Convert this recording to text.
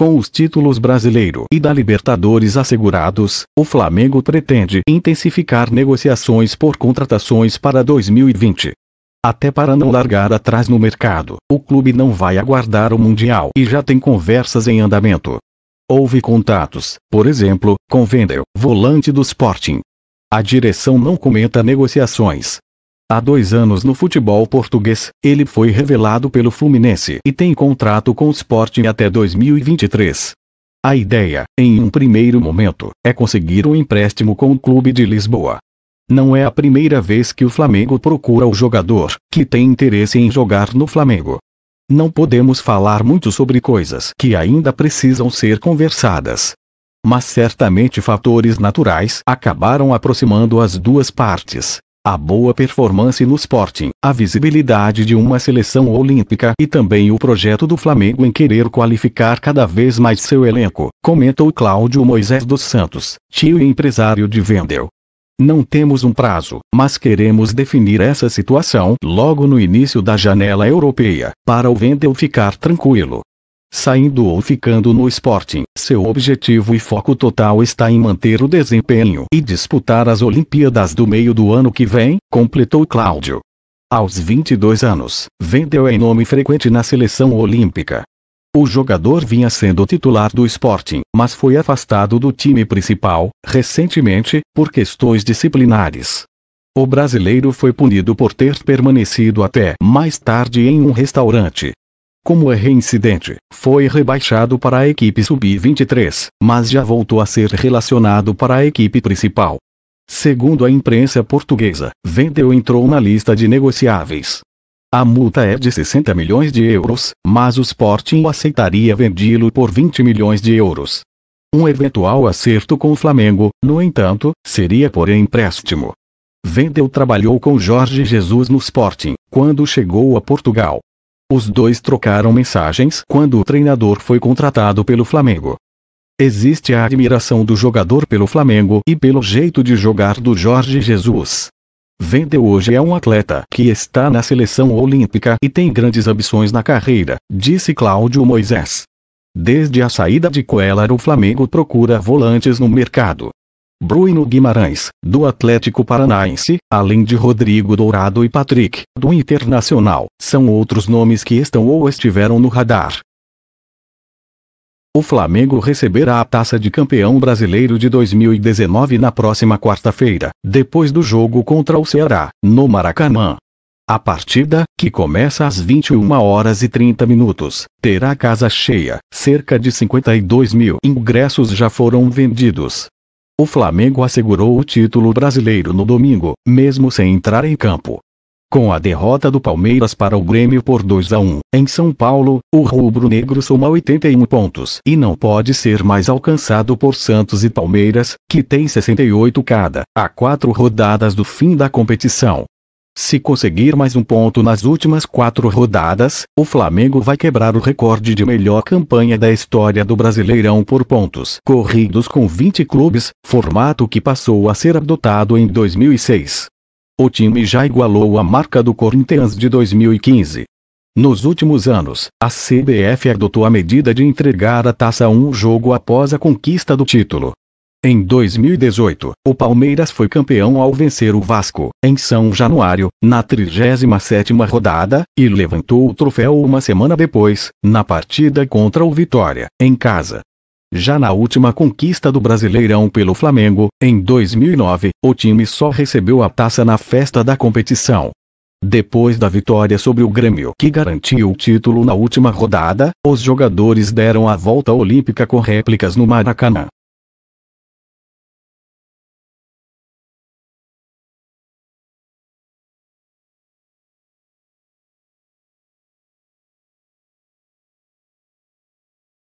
Com os títulos brasileiro e da Libertadores assegurados, o Flamengo pretende intensificar negociações por contratações para 2020. Até para não largar atrás no mercado, o clube não vai aguardar o Mundial e já tem conversas em andamento. Houve contatos, por exemplo, com Wendel, volante do Sporting. A direção não comenta negociações, Há dois anos no futebol português, ele foi revelado pelo Fluminense e tem contrato com o Sporting até 2023. A ideia, em um primeiro momento, é conseguir um empréstimo com o clube de Lisboa. Não é a primeira vez que o Flamengo procura o jogador que tem interesse em jogar no Flamengo. Não podemos falar muito sobre coisas que ainda precisam ser conversadas. Mas certamente fatores naturais acabaram aproximando as duas partes a boa performance no Sporting, a visibilidade de uma seleção olímpica e também o projeto do Flamengo em querer qualificar cada vez mais seu elenco, comenta o Cláudio Moisés dos Santos, tio e empresário de Vendel. Não temos um prazo, mas queremos definir essa situação logo no início da janela europeia, para o Vendel ficar tranquilo saindo ou ficando no Sporting. Seu objetivo e foco total está em manter o desempenho e disputar as Olimpíadas do meio do ano que vem, completou Cláudio. Aos 22 anos, vendeu em nome frequente na seleção olímpica. O jogador vinha sendo titular do Sporting, mas foi afastado do time principal, recentemente, por questões disciplinares. O brasileiro foi punido por ter permanecido até mais tarde em um restaurante, como é reincidente, foi rebaixado para a equipe sub-23, mas já voltou a ser relacionado para a equipe principal. Segundo a imprensa portuguesa, Vendeu entrou na lista de negociáveis. A multa é de 60 milhões de euros, mas o Sporting aceitaria vendê-lo por 20 milhões de euros. Um eventual acerto com o Flamengo, no entanto, seria por empréstimo. Vendeu trabalhou com Jorge Jesus no Sporting, quando chegou a Portugal. Os dois trocaram mensagens quando o treinador foi contratado pelo Flamengo. Existe a admiração do jogador pelo Flamengo e pelo jeito de jogar do Jorge Jesus. Vendeu hoje é um atleta que está na seleção olímpica e tem grandes ambições na carreira, disse Cláudio Moisés. Desde a saída de Coelho, o Flamengo procura volantes no mercado. Bruno Guimarães, do Atlético Paranaense, além de Rodrigo Dourado e Patrick, do Internacional, são outros nomes que estão ou estiveram no radar. O Flamengo receberá a taça de campeão brasileiro de 2019 na próxima quarta-feira, depois do jogo contra o Ceará, no Maracanã. A partida, que começa às 21 horas e 30 minutos, terá casa cheia, cerca de 52 mil ingressos já foram vendidos. O Flamengo assegurou o título brasileiro no domingo, mesmo sem entrar em campo. Com a derrota do Palmeiras para o Grêmio por 2 a 1, em São Paulo, o rubro-negro soma 81 pontos e não pode ser mais alcançado por Santos e Palmeiras, que tem 68 cada, a quatro rodadas do fim da competição. Se conseguir mais um ponto nas últimas quatro rodadas, o Flamengo vai quebrar o recorde de melhor campanha da história do Brasileirão por pontos corridos com 20 clubes, formato que passou a ser adotado em 2006. O time já igualou a marca do Corinthians de 2015. Nos últimos anos, a CBF adotou a medida de entregar a taça um jogo após a conquista do título, em 2018, o Palmeiras foi campeão ao vencer o Vasco, em São Januário, na 37ª rodada, e levantou o troféu uma semana depois, na partida contra o Vitória, em casa. Já na última conquista do Brasileirão pelo Flamengo, em 2009, o time só recebeu a taça na festa da competição. Depois da vitória sobre o Grêmio, que garantiu o título na última rodada, os jogadores deram a volta olímpica com réplicas no Maracanã.